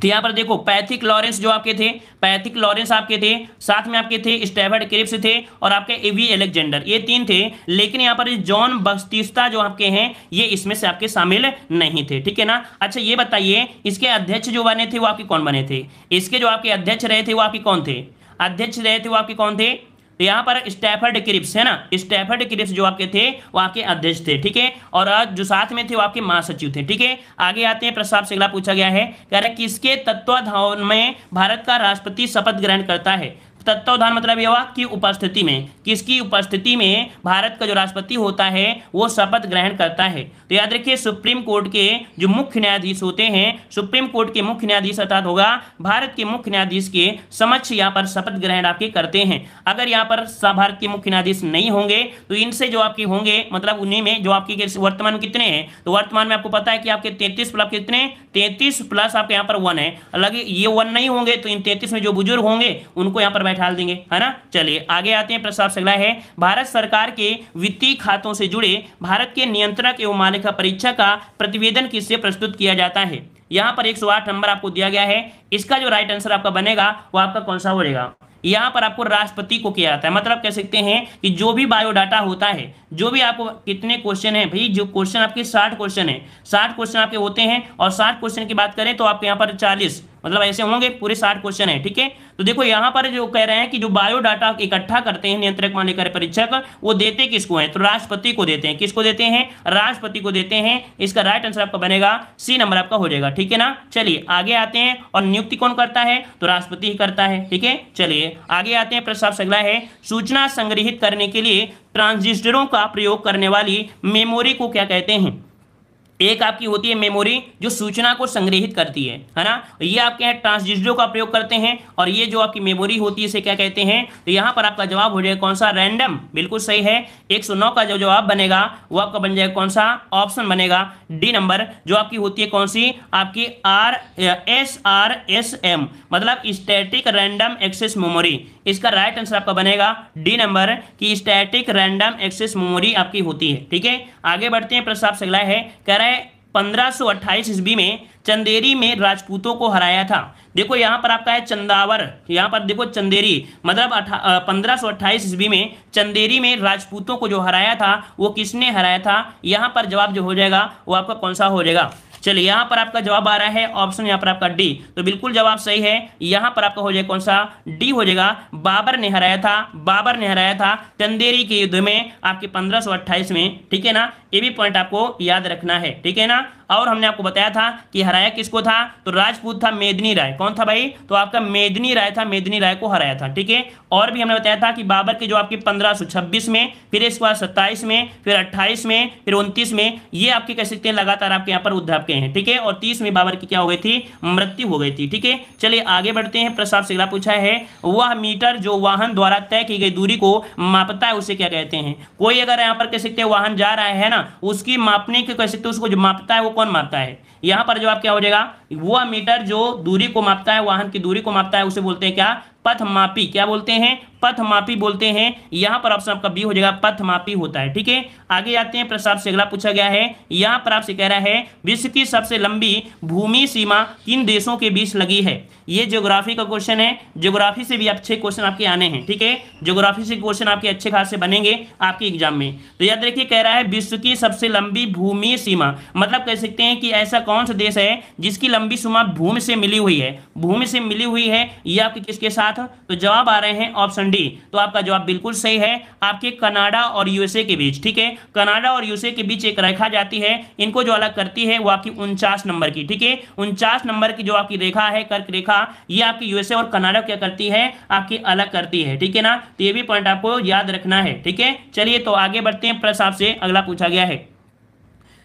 तो यहाँ पर देखो पैथिक लॉरेंस जो आपके थे पैथिक लॉरेंस आपके थे साथ में आपके थे स्टेफर्ड क्रिप्स थे और आपके एवी एलेक्जेंडर ये तीन थे लेकिन यहाँ पर जॉन बस्तिस्ता जो आपके हैं ये इसमें से आपके शामिल नहीं थे ठीक है ना अच्छा ये बताइए इसके अध्यक्ष जो बने थे वो आपके कौन बने थे इसके जो आपके अध्यक्ष रहे थे वो आपके कौन थे अध्यक्ष रहे थे वो आपके कौन थे तो यहाँ पर स्टैफर्ड क्रिप्स है ना स्टेफर्ड क्रिप्स जो आपके थे वो आपके अध्यक्ष थे ठीक है और जो साथ में थे वो आपके महासचिव थे ठीक है आगे आते हैं प्रस्ताव से अगला पूछा गया है कह रहा है किसके तत्वाधान में भारत का राष्ट्रपति शपथ ग्रहण करता है तत्वावधान मतलब यह हुआ कि उपस्थिति में किसकी उपस्थिति में भारत का जो राष्ट्रपति होता है वो शपथ ग्रहण करता है तो याद रखिए सुप्रीम कोर्ट के जो मुख्य न्यायाधीश होते हैं सुप्रीम कोर्ट के मुख्य न्यायाधीश अर्थात होगा भारत के मुख्य न्यायाधीश के समक्ष यहाँ पर शपथ ग्रहण आपके करते हैं अगर यहाँ पर भारत के मुख्य न्यायाधीश नहीं होंगे तो इनसे जो आपके होंगे मतलब उन्हीं में जो आपके वर्तमान कितने हैं तो वर्तमान में आपको पता है कि आपके तैतीस प्लस कितने तैतीस प्लस आपके यहाँ पर वन है अलग ये वन नहीं होंगे तो इन तैतीस में जो बुजुर्ग होंगे उनको यहाँ पर बैठा देंगे है ना चलिए आगे आते हैं प्रस्ताव अगला है भारत सरकार के वित्तीय खातों से जुड़े भारत के नियंत्रक एवं मालिका परीक्षा का प्रतिवेदन किससे प्रस्तुत किया जाता है यहाँ पर 108 नंबर आपको दिया गया है इसका जो राइट आंसर आपका बनेगा वो आपका कौन सा होगा यहाँ पर आपको राष्ट्रपति को किया जाता है मतलब कह सकते हैं कि जो भी बायोडाटा होता है जो भी आपको कितने क्वेश्चन है भाई जो क्वेश्चन आपके साठ क्वेश्चन है साठ क्वेश्चन आपके होते हैं और साठ क्वेश्चन की बात करें तो आपके यहाँ पर चालीस मतलब ऐसे होंगे पूरे साठ क्वेश्चन है ठीक है तो देखो यहाँ पर जो कह रहे हैं कि जो बायोडाटा इकट्ठा करते हैं नियंत्रक महालेखा परीक्षक वो देते किसको है तो राष्ट्रपति को देते हैं किसको देते हैं राष्ट्रपति को देते हैं इसका राइट आंसर आपका बनेगा सी नंबर आपका हो जाएगा ठीक है ना चलिए आगे आते हैं और नियुक्ति कौन करता है तो राष्ट्रपति ही करता है ठीक है चलिए आगे आते हैं प्रस्ताव अगला है सूचना संग्रहित करने के लिए ट्रांजिस्टरों का प्रयोग करने वाली मेमोरी को क्या कहते हैं एक आपकी होती है मेमोरी जो सूचना को संग्रहित करती है है ना ये आपके यहाँ ट्रांसजिस्टरों का प्रयोग करते हैं और ये जो आपकी मेमोरी होती है इसे क्या कहते हैं तो यहाँ पर आपका जवाब हो जाएगा कौन सा रैंडम बिल्कुल सही है 109 का जो जवाब बनेगा वो आपका बन जाएगा कौन सा ऑप्शन बनेगा डी नंबर जो आपकी होती है कौन सी आपकी R S R S M मतलब स्टैटिक रैंडम एक्सेस मेमोरी इसका राइट आंसर आपका बनेगा डी नंबर की स्टैटिक रैंडम एक्सेस मेमोरी आपकी होती है ठीक है आगे बढ़ते हैं प्रश्न आपसे अगला है कह रहा है 1528 ईस्वी में चंदेरी में राजपूतों को हराया था देखो यहाँ पर आपका है चंदावर यहाँ पर देखो चंदेरी मतलब पंद्रह सो ईस्वी में चंदेरी में राजपूतों को जो हराया था वो किसने हराया था यहाँ पर जवाब जो हो जाएगा वो आपका कौन सा हो जाएगा चलिए यहाँ पर आपका जवाब आ रहा है ऑप्शन यहाँ पर आपका डी तो बिल्कुल जवाब सही है यहाँ पर आपका हो जाएगा कौन सा डी हो जाएगा बाबर ने हराया था बाबर ने हराया था चंदेरी के युद्ध में आपके 1528 में ठीक है ना ये भी पॉइंट आपको याद रखना है ठीक है ना और हमने आपको बताया था कि हराया किसको था तो राजपूत था मेदनी राय कौन था भाई तो आपका मेदनी राय था मेदनी राय को हराया था ठीक है और भी हमने बताया था कि बाबर के जो आपके 1526 में फिर इसके बाद सत्ताईस में फिर 28 में फिर 29 में ये आपके कह सकते हैं लगातार आपके यहाँ पर के हैं ठीक है और तीस में बाबर की क्या हो गई थी मृत्यु हो गई थी ठीक है चलिए आगे बढ़ते हैं प्रसाद सिगला पूछा है वह मीटर जो वाहन द्वारा तय की गई दूरी को मापता है उसे क्या कहते हैं कोई अगर यहाँ पर कह सकते हैं वाहन जा रहा है ना उसकी मापने की कह सकते उसको जो मापता है वो कौन मापता है यहाँ पर जवाब क्या हो जाएगा वह मीटर जो दूरी को मापता है वाहन की दूरी को मापता है उसे बोलते हैं क्या पथ मापी क्या बोलते हैं पथ मापी बोलते हैं यहां पर ऑप्शन आपका बी हो जाएगा पथ मापी होता है ठीक है आगे आते हैं प्रश्न आपसे अगला पूछा गया है यहां पर आपसे कह रहा है विश्व की सबसे लंबी भूमि सीमा किन देशों के बीच लगी है ये ज्योग्राफी का क्वेश्चन है ज्योग्राफी से भी अच्छे क्वेश्चन आपके आने हैं ठीक है ज्योग्राफी से क्वेश्चन आपके अच्छे खासे बनेंगे आपके एग्जाम में तो याद रखिए कह रहा है विश्व की सबसे लंबी भूमि सीमा मतलब कह सकते हैं कि ऐसा कौन सा देश है जिसकी लंबी सीमा भूमि से मिली हुई है भूमि से मिली हुई है यह आपके किसके साथ तो जवाब आ रहे हैं ऑप्शन ठंडी तो आपका जवाब बिल्कुल सही है आपके कनाडा और यूएसए के बीच ठीक है कनाडा और यूएसए के बीच एक रेखा जाती है इनको जो अलग करती है वो आपकी उनचास नंबर की ठीक है उनचास नंबर की जो आपकी रेखा है कर्क रेखा ये आपकी यूएसए और कनाडा क्या करती है आपकी अलग करती है ठीक है ना तो ये भी पॉइंट आपको याद रखना है ठीक है चलिए तो आगे बढ़ते हैं प्रश्न आपसे अगला पूछा गया है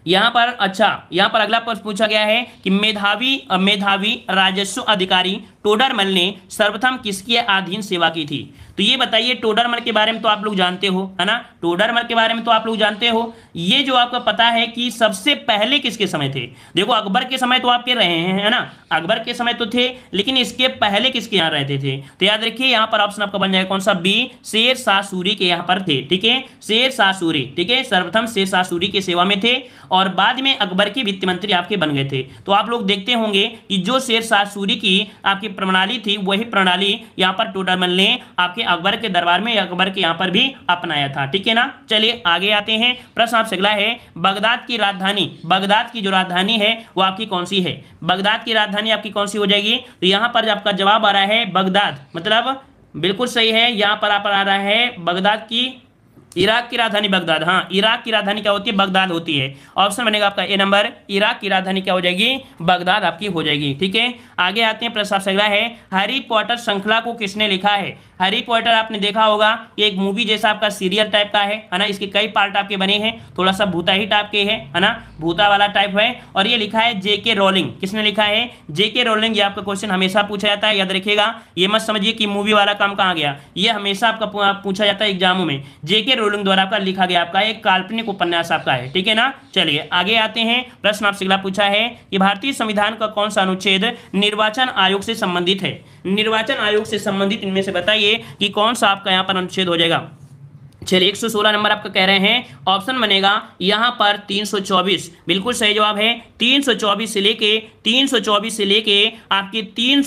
यहाँ पर अच्छा यहाँ पर अगला प्रश्न पूछा गया है कि मेधावी मेधावी राजस्व अधिकारी टोडरमल ने सर्वप्रथम किसके अधीन सेवा की थी तो ये बताइए टोडरमल के बारे में तो आप लोग जानते हो है ना टोडरमल के बारे में तो आप लोग जानते हो ये जो आपको पता है कि सबसे पहले किसके समय थे देखो अकबर के समय तो आपके रहे हैं है ना अकबर के समय तो थे लेकिन इसके पहले किसके यहाँ रहते थे तो याद रखिए यहाँ पर ऑप्शन आपका बन जाएगा कौन सा बी शेर शाह सूरी के यहाँ पर थे ठीक है शेर शाह सूरी ठीक है सर्वप्रथम शेर शाह सूरी की सेवा में थे और बाद में अकबर के वित्त मंत्री आपके बन गए थे तो आप लोग देखते होंगे कि जो शेर शाह सूरी की आपकी प्रणाली थी वही प्रणाली यहाँ पर टोडरमल ने आपके अकबर के दरबार में अकबर के यहाँ पर भी अपनाया था ठीक है ना चलिए आगे आते हैं प्रश्न आपसे अगला है बगदाद की राजधानी बगदाद की जो राजधानी है वो आपकी कौन सी है बगदाद की राजधानी आपकी कौन सी हो जाएगी तो यहाँ पर आपका जवाब आ रहा है बगदाद मतलब बिल्कुल सही है यहाँ पर आप आ रहा है बगदाद की इराक की राजधानी बगदाद हाँ इराक की राजधानी क्या होती है बगदाद होती है ऑप्शन बनेगा आपका ए नंबर इराक की राजधानी क्या हो जाएगी बगदाद आपकी हो जाएगी ठीक है आगे आते हैं प्रश्न है हरी पॉटर श्रृंखला को किसने लिखा है हैरी पॉटर आपने देखा होगा ये एक मूवी जैसा आपका सीरियल टाइप का है है ना इसके कई पार्ट आपके बने हैं थोड़ा सा भूता ही टाइप के है है ना भूता वाला टाइप है और ये लिखा है जेके रोलिंग किसने लिखा है जेके रोलिंग ये आपका क्वेश्चन हमेशा पूछा जाता है याद रखिएगा ये मत समझिए कि मूवी वाला काम कहाँ गया ये हमेशा आपका पूछा जाता है एग्जामों में जेके रोलिंग द्वारा आपका लिखा गया आपका एक काल्पनिक उपन्यास आपका है ठीक है ना चलिए आगे आते हैं प्रश्न आपसे अगला पूछा है कि भारतीय संविधान का कौन सा अनुच्छेद निर्वाचन आयोग से संबंधित है निर्वाचन आयोग से संबंधित इनमें से बताइए बताइए कि कौन सा आपका यहाँ पर अनुच्छेद हो जाएगा चलिए 116 नंबर आपका कह रहे हैं ऑप्शन बनेगा यहाँ पर 324 बिल्कुल सही जवाब है 324 से लेके 324 से लेके आपके तीन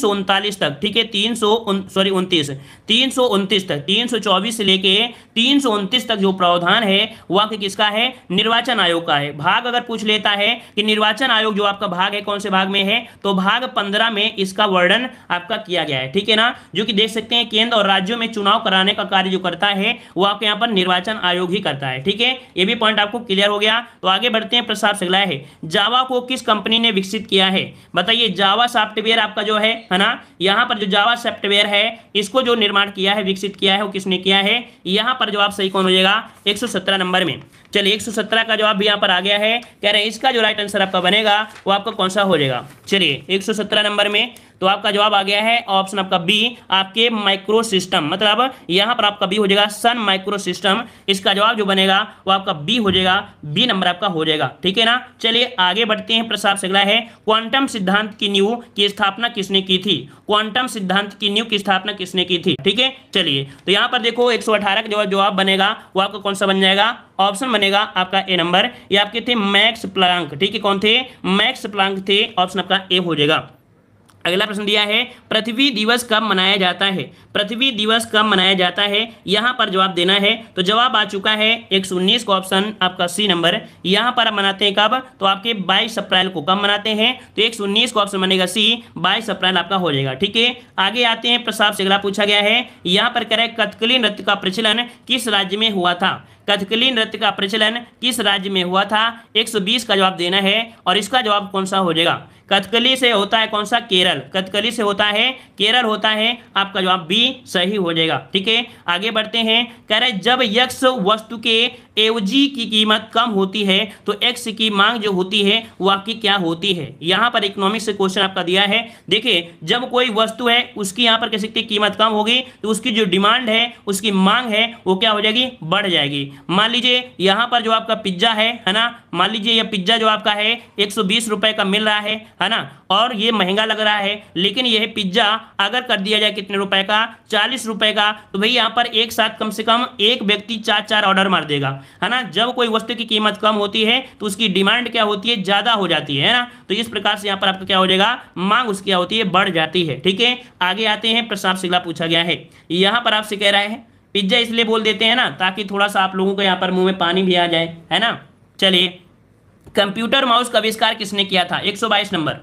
तक ठीक है तीन सॉरी उनतीस तीन तक 324 से लेके तीन तक जो प्रावधान है वह किसका है निर्वाचन आयोग का है भाग अगर पूछ लेता है कि निर्वाचन आयोग जो आपका भाग है कौन से भाग में है तो भाग पंद्रह में इसका वर्णन आपका किया गया है ठीक है ना जो कि देख सकते हैं केंद्र और राज्यों में चुनाव कराने का कार्य जो करता है वो आपके यहाँ पर काम निर्वाचन आयोग ही करता है ठीक है ये भी पॉइंट आपको क्लियर हो गया तो आगे बढ़ते हैं प्रस्ताव अगला है जावा को किस कंपनी ने विकसित किया है बताइए जावा सॉफ्टवेयर आपका जो है है ना यहाँ पर जो जावा सॉफ्टवेयर है इसको जो निर्माण किया है विकसित किया है वो किसने किया है यहाँ पर जवाब सही कौन हो जाएगा एक नंबर में चलिए 117 का जवाब भी यहाँ पर आ गया है कह रहे हैं इसका जो राइट आंसर आपका बनेगा वो आपका कौन सा हो जाएगा चलिए 117 नंबर में तो आपका जवाब आ गया है ऑप्शन आपका बी आपके माइक्रो सिस्टम मतलब यहां पर आपका बी हो जाएगा सन माइक्रो सिस्टम इसका जवाब जो बनेगा वो आपका बी हो जाएगा बी नंबर आपका हो जाएगा ठीक है ना चलिए आगे बढ़ते हैं प्रसार से अगला है क्वांटम सिद्धांत की न्यू की स्थापना किसने की थी क्वांटम सिद्धांत की न्यू की स्थापना किसने की थी ठीक है चलिए तो यहां पर देखो एक का जवाब जवाब बनेगा वो आपका कौन सा बन जाएगा ऑप्शन बनेगा आपका ए नंबर ये आपके थे मैक्स प्लांक ठीक है कौन थे मैक्स प्लांक थे ऑप्शन आपका ए हो जाएगा अगला प्रश्न दिया है पृथ्वी दिवस कब मनाया जाता है पृथ्वी दिवस कब मनाया जाता है यहाँ पर जवाब देना है तो जवाब आ चुका है एक सौ उन्नीस का ऑप्शन आपका सी नंबर यहाँ पर मनाते हैं कब तो आपके 22 अप्रैल को कब मनाते हैं तो एक सौ उन्नीस का ऑप्शन बनेगा सी 22 अप्रैल आपका हो जाएगा ठीक है आगे आते हैं प्रसाद से अगला पूछा गया है यहाँ पर कह रहे कथकली नृत्य का प्रचलन किस राज्य में हुआ था कथकली नृत्य का प्रचलन किस राज्य में हुआ था बीस का जवाब देना है और इसका जवाब कौन सा हो जाएगा कथकली से होता है कौन सा केरल कथकली से होता है केरल होता है आपका जवाब बी सही हो जाएगा ठीक है आगे बढ़ते हैं कह रहे जब यक्ष वस्तु के एवजी की कीमत कम होती है तो एक्स की मांग जो होती है वो आपकी क्या होती है यहां पर इकोनॉमिक्स से क्वेश्चन आपका दिया है देखिए जब कोई वस्तु है उसकी यहां पर कह सकते कीमत कम होगी तो उसकी जो डिमांड है उसकी मांग है वो क्या हो जाएगी बढ़ जाएगी मान लीजिए यहाँ पर जो आपका पिज्जा है है ना मान लीजिए यह पिज्जा जो आपका है एक रुपए का मिल रहा है है ना और ये महंगा लग रहा है लेकिन यह पिज्जा अगर कर दिया जाए कितने रुपए का चालीस रुपए का तो भाई यहाँ पर एक साथ कम से कम एक व्यक्ति चार चार ऑर्डर मार देगा है ना जब कोई वस्तु की कीमत कम होती है तो उसकी डिमांड क्या होती है ज़्यादा हो जाती है ना तो इस प्रकार से यहाँ पर आपका क्या हो जाएगा मांग उसकी होती है बढ़ जाती है ठीक है आगे आते हैं प्रश्न आपसे पूछा गया है यहाँ पर आपसे कह रहा है पिज्जा इसलिए बोल देते हैं ना ताकि थोड़ा सा आप लोगों को यहाँ पर मुंह में पानी भी आ जाए है ना चलिए कंप्यूटर माउस का आविष्कार किसने किया था 122 नंबर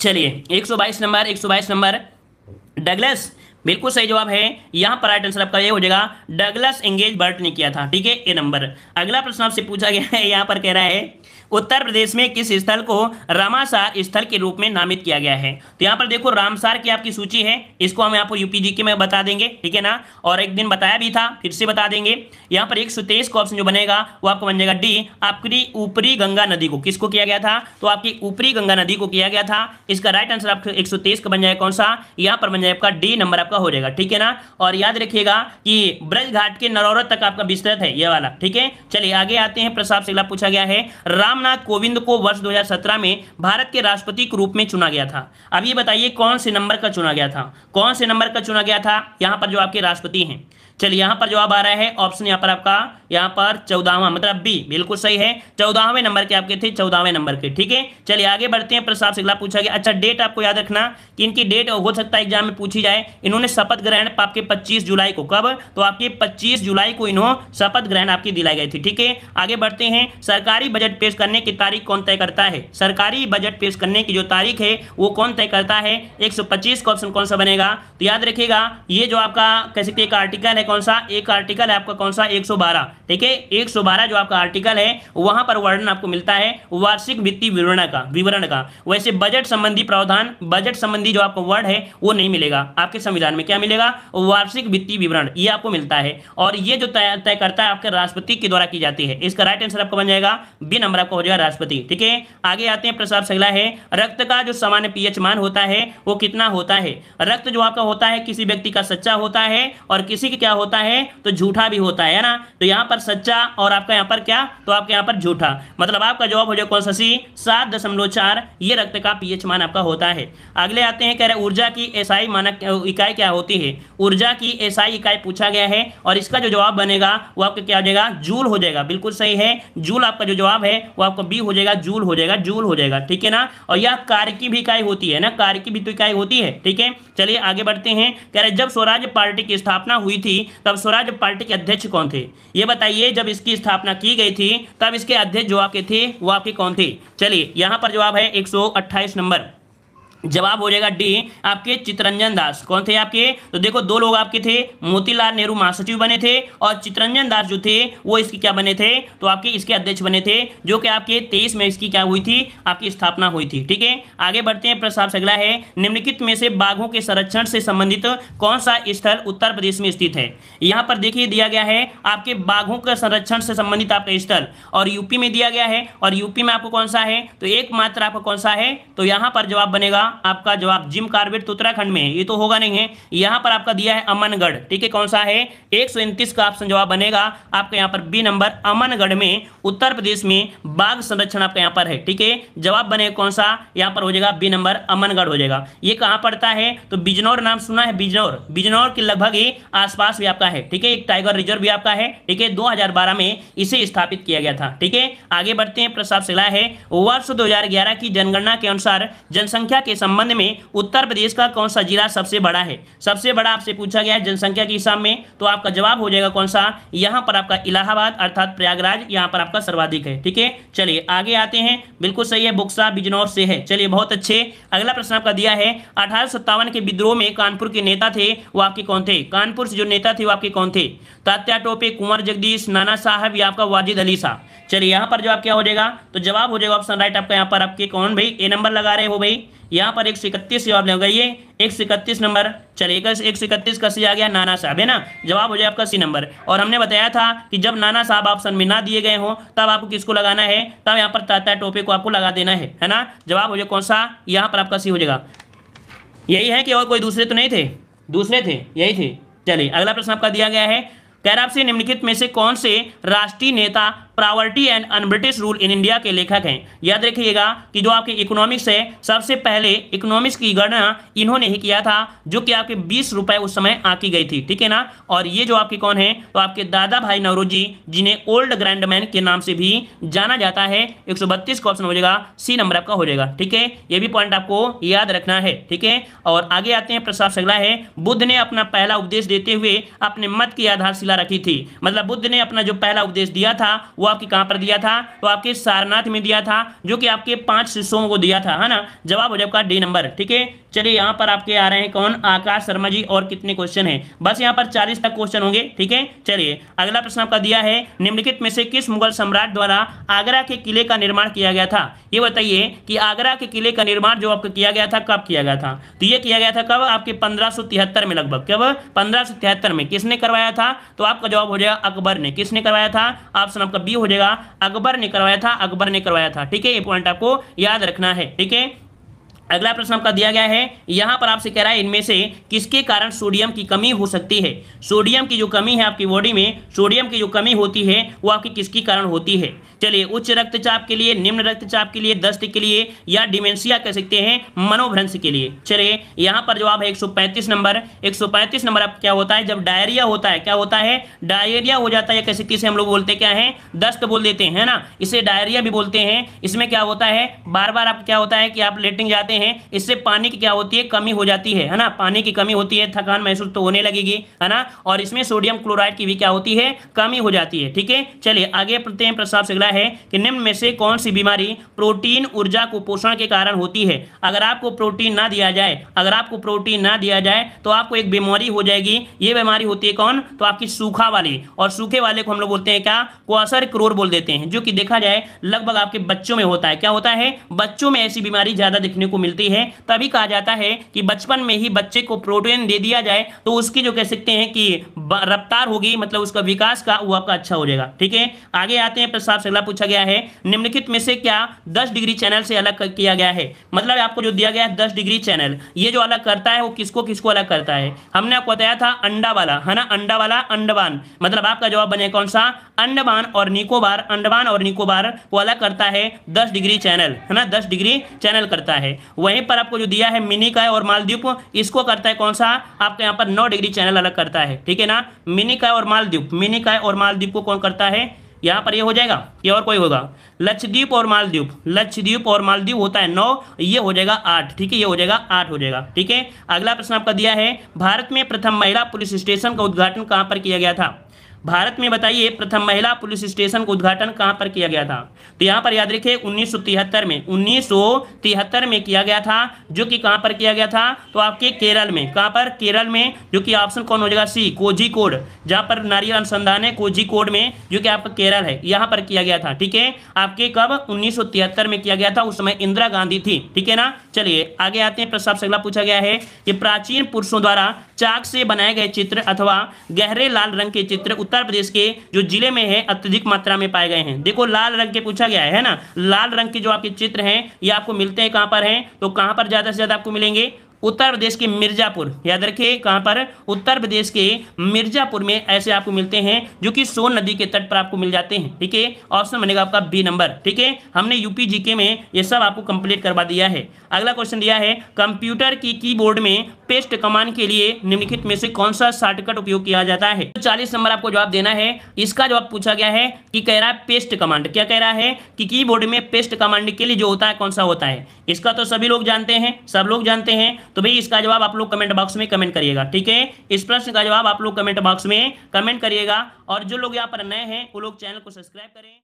चलिए 122 नंबर 122 नंबर डगलस बिल्कुल सही जवाब है यहां पर राइट आंसर आपका ये हो जाएगा डगलस एंगेज बर्ट ने किया था ठीक है ए नंबर अगला प्रश्न आपसे पूछा गया है यहां पर कह रहा है उत्तर प्रदेश में किस स्थल को रामासार स्थल के रूप में नामित किया गया है तो यहाँ पर देखो रामसार की आपकी सूची है इसको हम यहाँ पर यूपीजी के में बता देंगे ठीक है ना और एक दिन बताया भी था फिर से बता देंगे यहाँ पर एक सौ तेईस का ऑप्शन जो बनेगा वो आपको बन जाएगा डी आपकी ऊपरी गंगा नदी को किसको किया गया था तो आपकी ऊपरी गंगा नदी को किया गया था इसका राइट आंसर आपको एक सौ तेईस का बन जाएगा कौन सा यहाँ पर बन जाएगा आपका डी नंबर आपका हो जाएगा ठीक है ना और याद रखिएगा कि ब्रज घाट के नरौरत तक आपका विस्तृत है ये वाला ठीक है चलिए आगे आते हैं प्रसाद शिला पूछा गया है राम रामनाथ कोविंद को वर्ष 2017 में भारत के राष्ट्रपति के रूप में चुना गया था अब ये बताइए कौन से नंबर का चुना गया था कौन से नंबर का चुना गया था यहाँ पर जो आपके राष्ट्रपति हैं चलिए यहां पर जवाब आ रहा है ऑप्शन यहाँ पर आपका यहाँ पर चौदहवा मतलब बी बिल्कुल सही है चौदहवें नंबर के आपके थे चौदहवें नंबर के ठीक है चलिए आगे बढ़ते हैं प्रसाद सिंगला पूछा गया अच्छा डेट आपको याद रखना कि इनकी डेट हो सकता है एग्जाम में पूछी जाए इन्होंने शपथ ग्रहण आपके पच्चीस जुलाई को कब तो आपके पच्चीस जुलाई को इन्होंने शपथ ग्रहण आपकी दिलाई गई थी ठीक है आगे बढ़ते हैं सरकारी बजट पेश करने की तारीख कौन तय करता है सरकारी बजट पेश करने की जो तारीख है वो कौन तय करता है पच्चीस का ऑप्शन कौन सा बनेगा तो याद रखिएगा ये जो आपका कह सकते आर्टिकल है है कौन सा एक आर्टिकल है आपका कौन सा 112 ठीक है 112 जो आपका आर्टिकल है वहां पर वर्णन आपको मिलता है वार्षिक वित्तीय विवरण का विवरण का वैसे बजट संबंधी प्रावधान बजट संबंधी जो आपको वर्ड है वो नहीं मिलेगा आपके संविधान में क्या मिलेगा वार्षिक वित्तीय विवरण ये आपको मिलता है और ये जो तय करता है आपके राष्ट्रपति के द्वारा की जाती है इसका राइट आंसर आपका बन जाएगा बी नंबर आपका हो जाएगा राष्ट्रपति ठीक है आगे आते हैं प्रसाद सगला है रक्त का जो सामान्य पीएच मान होता है वो कितना होता है रक्त जो आपका होता है किसी व्यक्ति का सच्चा होता है और किसी के क्या होता है तो झूठा भी होता है ना तो यहां पर सच्चा और आपका यहां पर क्या तो आपके यहां पर झूठा मतलब आपका जवाब हो जाए कौन सा सी सात दशमलव चार ये रक्त का पीएच मान आपका होता है अगले आते हैं कह रहे ऊर्जा की एसआई मानक इकाई क्या होती है ऊर्जा की एसआई इकाई पूछा गया है और इसका जो जवाब बनेगा वो आपका क्या हो जाएगा जूल हो जाएगा बिल्कुल सही है जूल आपका जो जवाब है वो आपका बी हो जाएगा जूल हो जाएगा जूल हो जाएगा ठीक है ना और यह कार्य की भी इकाई होती है ना कार्य की भी तो इकाई होती है ठीक है चलिए आगे बढ़ते हैं कह रहे जब स्वराज पार्टी की स्थापना हुई थी तब स्वराज पार्टी के अध्यक्ष कौन थे ये बताइए जब इसकी स्थापना की गई थी तब इसके अध्यक्ष जो आपके थे वो आपके कौन थे चलिए यहाँ पर जवाब है एक नंबर जवाब हो जाएगा डी आपके चितरंजन दास कौन थे आपके तो देखो दो लोग आपके थे मोतीलाल नेहरू महासचिव बने थे और चितरंजन दास जो थे वो इसके क्या बने थे तो आपके इसके अध्यक्ष बने थे जो कि आपके तेईस में इसकी क्या हुई थी आपकी स्थापना हुई थी ठीक है आगे बढ़ते हैं प्रस्ताव अगला है निम्नलिखित में से बाघों के संरक्षण से संबंधित कौन सा स्थल उत्तर प्रदेश में स्थित है यहाँ पर देखिए दिया गया है आपके बाघों के संरक्षण से संबंधित आपका स्थल और यूपी में दिया गया है और यूपी में आपको कौन सा है तो एकमात्र आपका कौन सा है तो यहाँ पर जवाब बनेगा आपका जवाब जिम कार्बेट उत्तराखंड में ये तो होगा नहीं है यहां पर आपका दिया है अमनगढ़ ठीक है कौन सा है एक का ऑप्शन जवाब बनेगा आपका यहाँ पर बी नंबर अमनगढ़ में उत्तर प्रदेश में बाघ संरक्षण आपका यहाँ पर है ठीक है जवाब बनेगा कौन सा यहाँ पर हो जाएगा बी नंबर अमनगढ़ हो जाएगा ये कहाँ पड़ता है तो बिजनौर नाम सुना है बिजनौर बिजनौर के लगभग ही आसपास भी आपका है ठीक है एक टाइगर रिजर्व भी आपका है ठीक है 2012 में इसे स्थापित किया गया था ठीक है आगे बढ़ते हैं प्रस्ताव शिला है वर्ष 2011 की जनगणना के अनुसार जनसंख्या के संबंध में उत्तर प्रदेश का कौन सा जिला सबसे बड़ा है सबसे बड़ा आपसे पूछा गया है जनसंख्या के हिसाब में तो आपका जवाब हो जाएगा कौन सा यहाँ पर आपका इलाहाबाद अर्थात प्रयागराज यहाँ पर आपका सर्वाधिक है ठीक है चलिए आगे आते हैं बिल्कुल सही है बुक्सा बिजनौर से है चलिए बहुत अच्छे अगला प्रश्न आपका दिया है अठारह के विद्रोह में कानपुर के नेता थे वो आपके कौन थे कानपुर से जो नेता थे वो आपके कौन थे तात्या टोपे कुंवर जगदीश नाना साहब या आपका वाजिद अली साहब चलिए यहाँ पर जवाब क्या हो जाएगा तो जवाब हो जाएगा ऑप्शन राइट आपका यहाँ पर आपके कौन भाई ए नंबर लगा रहे हो भाई यहाँ पर एक सौ इकतीस जवाब लगा ये एक सौ इकतीस नंबर चलिए एक सौ इकतीस का सी आ गया नाना साहब है ना जवाब हो जाए आपका सी नंबर और हमने बताया था कि जब नाना साहब ऑप्शन में ना दिए गए हो तब आपको किसको लगाना है तब यहाँ पर तात्या टोपे को आपको लगा देना है है ना जवाब हो जाए कौन सा यहाँ पर आपका सी हो जाएगा यही है कि और कोई दूसरे तो नहीं थे दूसरे थे यही थे चलिए अगला प्रश्न आपका दिया गया है खैर आपसे निम्नलिखित में से कौन से राष्ट्रीय नेता poverty and un-British rule in India के लेखक हैं याद रखिएगा कि जो आपके इकोनॉमिक्स है सबसे पहले इकोनॉमिक्स की गणना इन्होंने ही किया था जो कि आपके बीस रुपए उस समय आकी गई थी ठीक है ना और ये जो आपके कौन है तो आपके दादा भाई नवरोजी जिन्हें ओल्ड ग्रैंडमैन के नाम से भी जाना जाता है एक का ऑप्शन हो जाएगा सी नंबर आपका हो जाएगा ठीक है ये भी पॉइंट आपको याद रखना है ठीक है और आगे आते हैं प्रसाद सगला है बुद्ध ने अपना पहला उपदेश देते हुए अपने मत की आधारशिला रखी थी मतलब बुद्ध ने अपना जो पहला उपदेश दिया था वो आपके कहां पर दिया था तो आपके सारनाथ में दिया था जो कि आपके पांच शिष्यों को दिया था है ना जवाब हो जाएगा डी नंबर ठीक है चलिए यहां पर आपके आ रहे हैं कौन आकाश शर्मा जी और कितने क्वेश्चन हैं बस यहां पर 40 तक क्वेश्चन होंगे ठीक है चलिए अगला प्रश्न आपका दिया है निम्नलिखित में से किस मुगल सम्राट द्वारा आगरा के किले का निर्माण किया गया था ये बताइए कि आगरा के किले का निर्माण जो आपका किया गया था कब किया गया था तो ये किया गया था कब आपके पंद्रह में लगभग कब पंद्रह में किसने करवाया था तो आपका जवाब हो जाएगा अकबर ने किसने करवाया था ऑप्शन आपका बी ये हो जाएगा अकबर ने करवाया था अकबर ने करवाया था ठीक है ये पॉइंट आपको याद रखना है ठीक है अगला प्रश्न आपका दिया गया है यहां पर आपसे कह रहा है इनमें से किसके कारण सोडियम की कमी हो सकती है सोडियम की जो कमी है आपकी बॉडी में सोडियम की जो कमी होती है वो आपकी किसके कारण होती है चलिए उच्च रक्तचाप के लिए निम्न रक्तचाप के लिए दस्त के लिए या डिमेंशिया कह सकते हैं मनोभ्रंश के लिए चलिए यहां पर जवाब है 135 नंबर 135 नंबर अब क्या होता है जब डायरिया होता है क्या होता है डायरिया हो जाता है कह सकते हम लोग बोलते क्या है दस्त बोल देते हैं ना इसे डायरिया भी बोलते हैं इसमें क्या होता है बार बार आप क्या होता है कि आप लेटिंग जाते हैं इससे पानी की क्या होती है कमी हो जाती है है ना पानी की कमी होती है थकान महसूस तो होने लगेगी है ना और इसमें सोडियम क्लोराइड की भी क्या होती है कमी हो जाती है ठीक है चलिए आगे प्रत्येक प्रस्ताव से अगला है कि निम्न में से कौन सी बीमारी प्रोटीन ऊर्जा कुपोषण के कारण होती है अगर आपको प्रोटीन ना दिया जाए अगर आपको प्रोटीन ना दिया जाए तो आपको एक बीमारी हो जाएगी ये बीमारी होती है कौन तो आपकी सूखा वाली और सूखे वाले को हम लोग बोलते हैं क्या क्वासर क्रोर बोल देते हैं जो कि देखा जाए लगभग आपके बच्चों में होता है क्या होता है बच्चों में ऐसी बीमारी ज्यादा देखने को मिलती है तभी कहा जाता है कि बचपन में ही बच्चे को प्रोटीन दे दिया जाए तो उसकी जो कह सकते हैं कि रफ्तार होगी मतलब उसका विकास का वो आपका अच्छा हो जाएगा ठीक है आगे आते हैं प्रसाद से अगला पूछा गया है निम्नलिखित में से क्या दस डिग्री चैनल से अलग किया गया है मतलब आपको जो दिया गया है दस डिग्री चैनल ये जो अलग करता है वो किसको किसको अलग करता है हमने आपको बताया था अंडा वाला है ना अंडा वाला अंडमान मतलब आपका जवाब बने कौन सा अंडमान और निकोबार अंडमान और निकोबार वो अलग करता है दस डिग्री चैनल है ना दस डिग्री चैनल करता है वहीं पर आपको जो दिया है मिनिका और मालदीप इसको करता है कौन सा आपके यहाँ पर नौ डिग्री चैनल अलग करता है ठीक है ना मिनिका और मालदीप मिनिका और मालदीप को कौन करता है यहाँ पर ये हो जाएगा ये और कोई होगा लक्षद्वीप और मालद्वीप लक्षद्वीप और मालद्वीप होता है नौ ये हो जाएगा आठ ठीक है ये हो जाएगा आठ हो जाएगा ठीक है अगला प्रश्न आपका दिया है भारत में प्रथम महिला पुलिस स्टेशन का उद्घाटन कहाँ पर किया गया था भारत में बताइए प्रथम महिला पुलिस स्टेशन का उद्घाटन कहां पर किया गया था तो यहाँ पर याद रखिए 1973 में 1973 में किया गया था जो कि कहाँ पर किया गया था तो आपके केरल में कहां पर केरल में जो कि ऑप्शन कौन हो जाएगा सी कोजी कोड जहाँ पर नारी अनुसंधान है कोजी कोड में जो कि आपका केरल है यहां पर किया गया था ठीक है आपके कब उन्नीस में किया गया था उस समय इंदिरा गांधी थी ठीक है ना चलिए आगे आते हैं प्रश्न से अगला पूछा गया है कि प्राचीन पुरुषों द्वारा चाक से बनाए गए चित्र अथवा गहरे लाल रंग के चित्र उत्तर प्रदेश के जो जिले में है अत्यधिक मात्रा में पाए गए हैं देखो लाल रंग के पूछा गया है ना लाल रंग के जो आपके चित्र हैं ये आपको मिलते हैं कहां पर हैं तो कहां पर ज़्यादा से ज़्यादा आपको मिलेंगे उत्तर प्रदेश के मिर्जापुर याद रखिए कहाँ पर उत्तर प्रदेश के मिर्जापुर में ऐसे आपको मिलते हैं जो कि सोन नदी के तट पर आपको मिल जाते हैं ठीक है ऑप्शन बनेगा आपका बी नंबर ठीक है हमने यूपी जीके में ये सब आपको कंप्लीट करवा दिया है अगला क्वेश्चन दिया है कंप्यूटर की कीबोर्ड में पेस्ट कमान के लिए निम्नलिखित में से कौन सा शॉर्टकट उपयोग किया जाता है तो चालीस नंबर आपको जवाब देना है इसका जवाब पूछा गया है कि कह रहा है पेस्ट कमांड क्या कह रहा है कि कीबोर्ड में पेस्ट कमांड के लिए जो होता है कौन सा होता है इसका तो सभी लोग जानते हैं सब लोग जानते हैं तो भाई इसका जवाब आप लोग कमेंट बॉक्स में कमेंट करिएगा ठीक है इस प्रश्न का जवाब आप लोग कमेंट बॉक्स में कमेंट करिएगा और जो लोग यहाँ पर नए हैं वो लोग चैनल को सब्सक्राइब करें